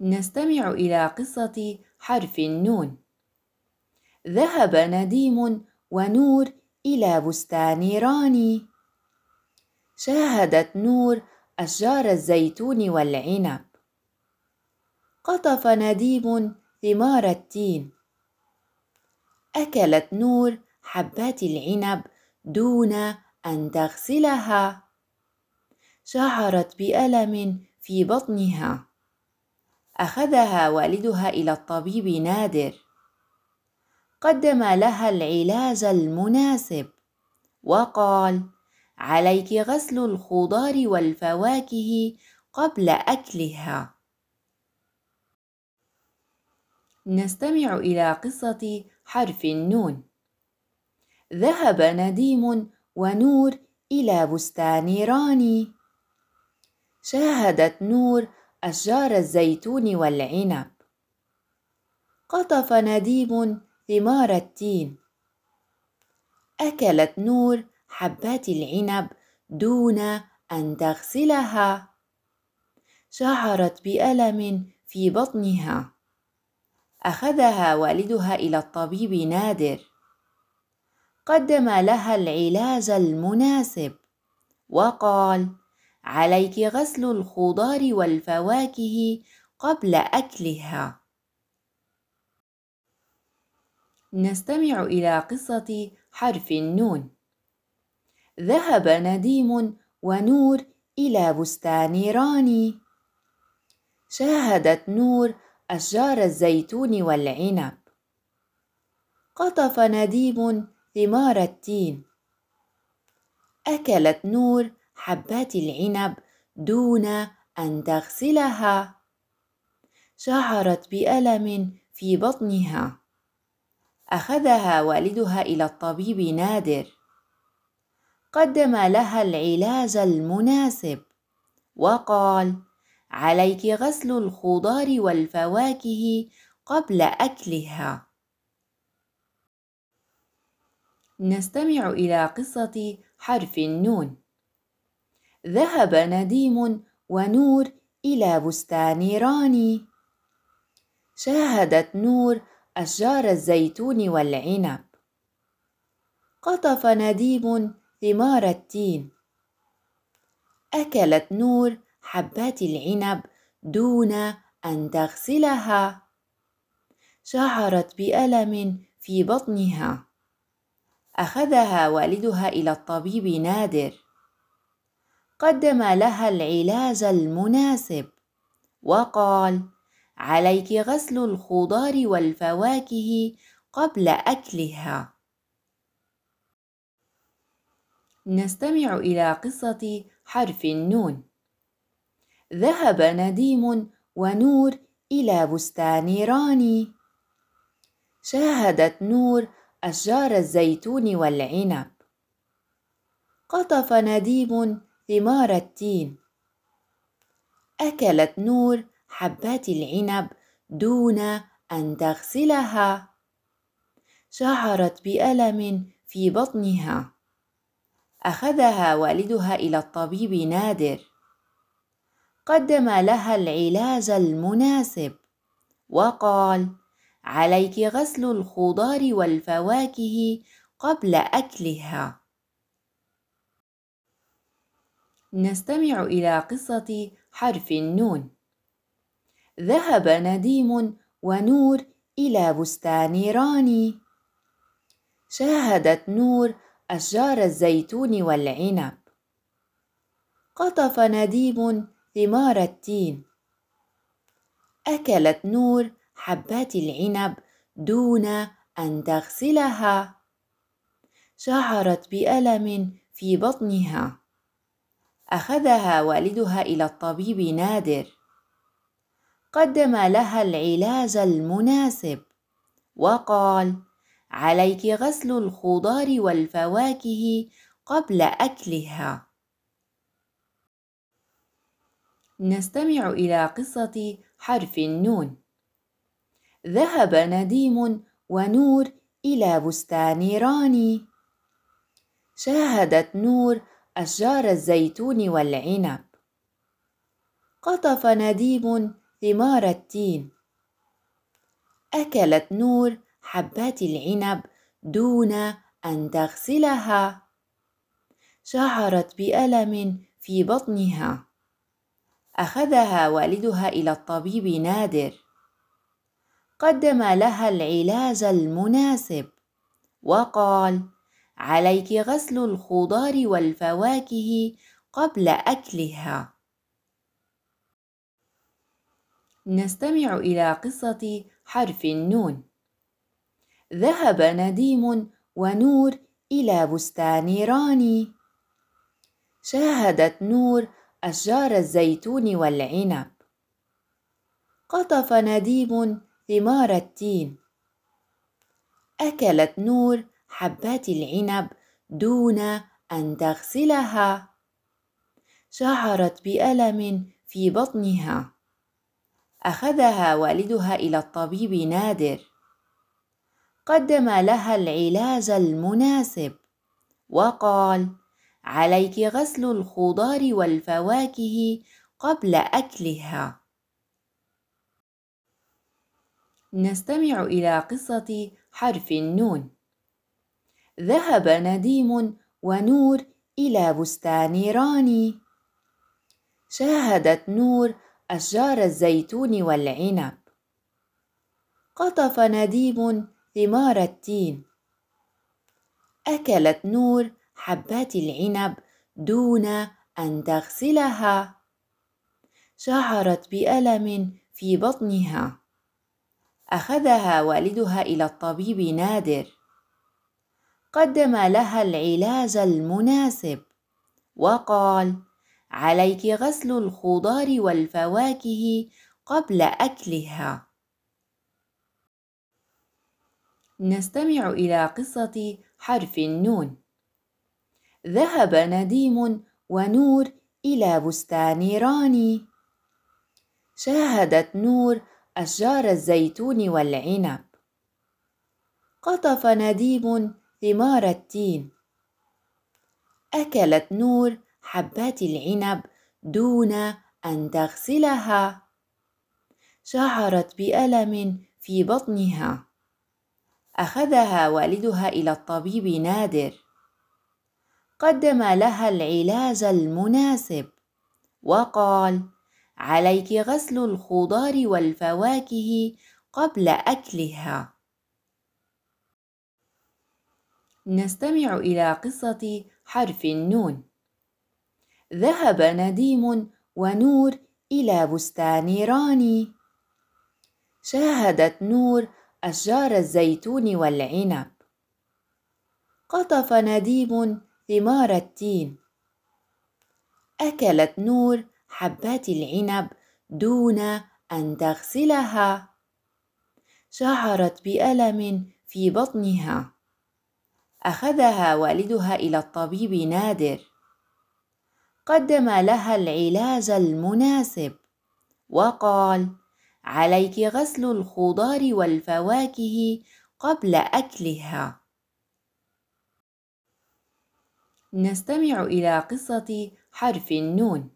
نستمع إلى قصة حرف النون ذهب نديم ونور إلى بستان راني شاهدت نور أشجار الزيتون والعنب قطف نديم ثمار التين أكلت نور حبات العنب دون أن تغسلها شعرت بألم في بطنها أخذها والدها إلى الطبيب نادر قدم لها العلاج المناسب وقال عليك غسل الخضار والفواكه قبل أكلها نستمع إلى قصة حرف النون ذهب نديم ونور إلى بستان راني شاهدت نور أشجار الزيتون والعنب قطف نديم ثمار التين أكلت نور حبات العنب دون أن تغسلها شعرت بألم في بطنها أخذها والدها إلى الطبيب نادر قدم لها العلاج المناسب وقال عليك غسل الخضار والفواكه قبل أكلها. نستمع إلى قصة حرف النون. ذهب نديم ونور إلى بستان راني. شاهدت نور أشجار الزيتون والعنب. قطف نديم ثمار التين. أكلت نور حبات العنب دون أن تغسلها شعرت بألم في بطنها أخذها والدها إلى الطبيب نادر قدم لها العلاج المناسب وقال عليك غسل الخضار والفواكه قبل أكلها نستمع إلى قصة حرف النون ذهب نديم ونور إلى بستان راني شاهدت نور أشجار الزيتون والعنب قطف نديم ثمار التين أكلت نور حبات العنب دون أن تغسلها شعرت بألم في بطنها أخذها والدها إلى الطبيب نادر قدم لها العلاج المناسب وقال عليك غسل الخضار والفواكه قبل اكلها نستمع الى قصه حرف النون ذهب نديم ونور الى بستان راني شاهدت نور اشجار الزيتون والعنب قطف نديم ثمار التين اكلت نور حبات العنب دون ان تغسلها شعرت بالم في بطنها اخذها والدها الى الطبيب نادر قدم لها العلاج المناسب وقال عليك غسل الخضار والفواكه قبل اكلها نستمع إلى قصة حرف النون ذهب نديم ونور إلى بستان راني شاهدت نور أشجار الزيتون والعنب قطف نديم ثمار التين أكلت نور حبات العنب دون أن تغسلها شعرت بألم في بطنها اخذها والدها الى الطبيب نادر قدم لها العلاج المناسب وقال عليك غسل الخضار والفواكه قبل اكلها نستمع الى قصه حرف النون ذهب نديم ونور الى بستان راني شاهدت نور أشجار الزيتون والعنب قطف نديم ثمار التين أكلت نور حبات العنب دون أن تغسلها شعرت بألم في بطنها أخذها والدها إلى الطبيب نادر قدم لها العلاج المناسب وقال عليك غسل الخضار والفواكه قبل أكلها. نستمع إلى قصة حرف النون. ذهب نديم ونور إلى بستان راني. شاهدت نور أشجار الزيتون والعنب. قطف نديم ثمار التين. أكلت نور حبات العنب دون أن تغسلها شعرت بألم في بطنها أخذها والدها إلى الطبيب نادر قدم لها العلاج المناسب وقال عليك غسل الخضار والفواكه قبل أكلها نستمع إلى قصة حرف النون ذهب نديم ونور إلى بستان راني شاهدت نور أشجار الزيتون والعنب قطف نديم ثمار التين أكلت نور حبات العنب دون أن تغسلها شعرت بألم في بطنها أخذها والدها إلى الطبيب نادر قدم لها العلاج المناسب وقال عليك غسل الخضار والفواكه قبل اكلها نستمع الى قصه حرف النون ذهب نديم ونور الى بستان راني شاهدت نور اشجار الزيتون والعنب قطف نديم ثمار التين أكلت نور حبات العنب دون أن تغسلها شعرت بألم في بطنها أخذها والدها إلى الطبيب نادر قدم لها العلاج المناسب وقال عليك غسل الخضار والفواكه قبل أكلها نستمع إلى قصة حرف النون ذهب نديم ونور إلى بستان راني شاهدت نور أشجار الزيتون والعنب قطف نديم ثمار التين أكلت نور حبات العنب دون أن تغسلها شعرت بألم في بطنها أخذها والدها إلى الطبيب نادر قدم لها العلاج المناسب وقال عليك غسل الخضار والفواكه قبل أكلها نستمع إلى قصة حرف النون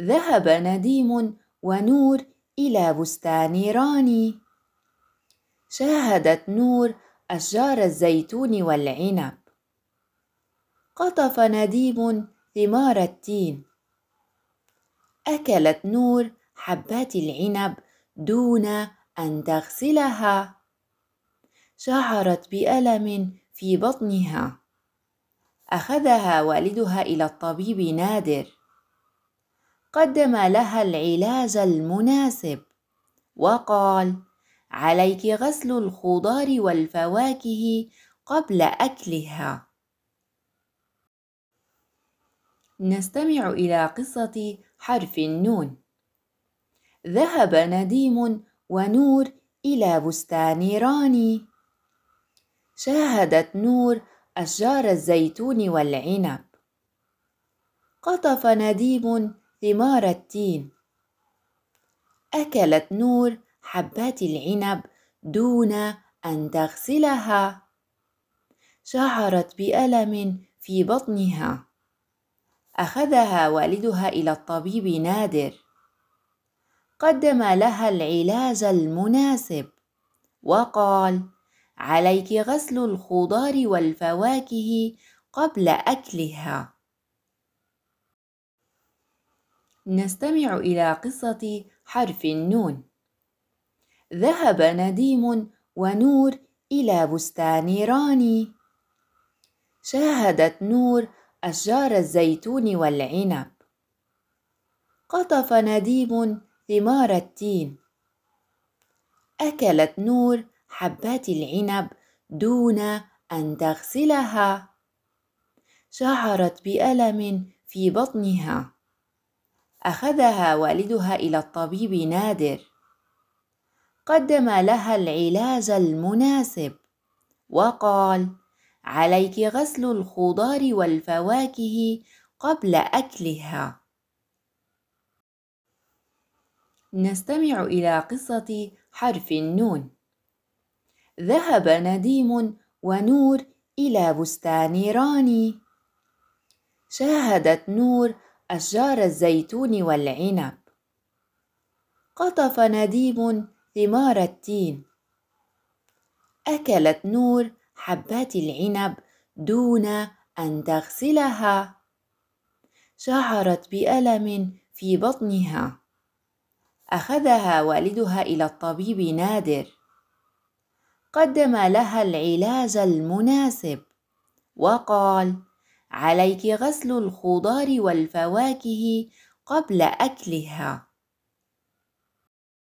ذهب نديم ونور إلى بستان راني شاهدت نور أشجار الزيتون والعنب قطف نديم ثمار التين أكلت نور حبات العنب دون أن تغسلها شعرت بألم في بطنها أخذها والدها إلى الطبيب نادر قدم لها العلاج المناسب وقال عليك غسل الخضار والفواكه قبل أكلها نستمع إلى قصة حرف النون ذهب نديم ونور إلى بستان راني شاهدت نور أشجار الزيتون والعنب قطف نديم ثمار التين أكلت نور حبات العنب دون أن تغسلها شعرت بألم في بطنها أخذها والدها إلى الطبيب نادر قدم لها العلاج المناسب وقال عليك غسل الخضار والفواكه قبل أكلها نستمع إلى قصة حرف النون ذهب نديم ونور إلى بستان راني شاهدت نور أشجار الزيتون والعنب قطف نديم ثمار التين أكلت نور حبات العنب دون أن تغسلها شعرت بألم في بطنها أخذها والدها إلى الطبيب نادر قدم لها العلاج المناسب وقال عليك غسل الخضار والفواكه قبل اكلها نستمع الى قصه حرف النون ذهب نديم ونور الى بستان راني شاهدت نور اشجار الزيتون والعنب قطف نديم ثمار التين اكلت نور حبات العنب دون ان تغسلها شعرت بالم في بطنها اخذها والدها الى الطبيب نادر قدم لها العلاج المناسب وقال عليك غسل الخضار والفواكه قبل اكلها